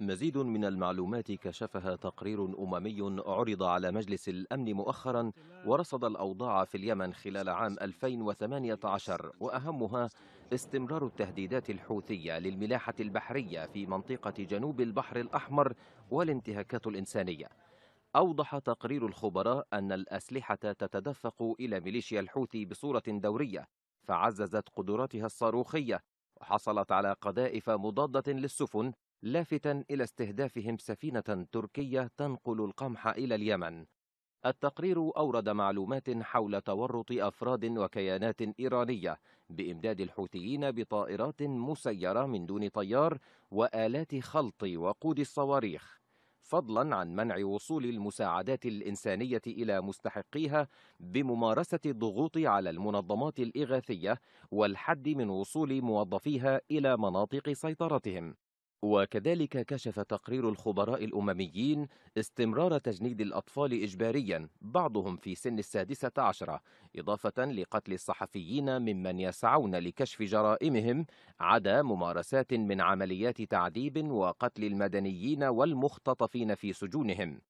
مزيد من المعلومات كشفها تقرير أممي عرض على مجلس الأمن مؤخرا ورصد الأوضاع في اليمن خلال عام 2018 وأهمها استمرار التهديدات الحوثية للملاحة البحرية في منطقة جنوب البحر الأحمر والانتهاكات الإنسانية أوضح تقرير الخبراء أن الأسلحة تتدفق إلى ميليشيا الحوثي بصورة دورية فعززت قدراتها الصاروخية وحصلت على قذائف مضادة للسفن لافتا إلى استهدافهم سفينة تركية تنقل القمح إلى اليمن التقرير أورد معلومات حول تورط أفراد وكيانات إيرانية بإمداد الحوثيين بطائرات مسيرة من دون طيار وآلات خلط وقود الصواريخ فضلا عن منع وصول المساعدات الإنسانية إلى مستحقيها بممارسة الضغوط على المنظمات الإغاثية والحد من وصول موظفيها إلى مناطق سيطرتهم وكذلك كشف تقرير الخبراء الأمميين استمرار تجنيد الأطفال إجباريا بعضهم في سن السادسة عشرة إضافة لقتل الصحفيين ممن يسعون لكشف جرائمهم عدا ممارسات من عمليات تعذيب وقتل المدنيين والمختطفين في سجونهم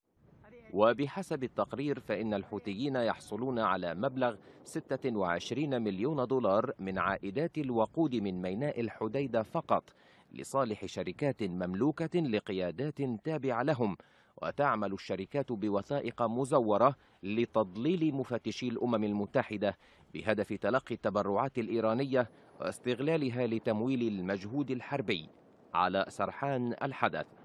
وبحسب التقرير فإن الحوثيين يحصلون على مبلغ 26 مليون دولار من عائدات الوقود من ميناء الحديدة فقط لصالح شركات مملوكة لقيادات تابعة لهم وتعمل الشركات بوثائق مزورة لتضليل مفتشي الأمم المتحدة بهدف تلقي التبرعات الإيرانية واستغلالها لتمويل المجهود الحربي على سرحان الحدث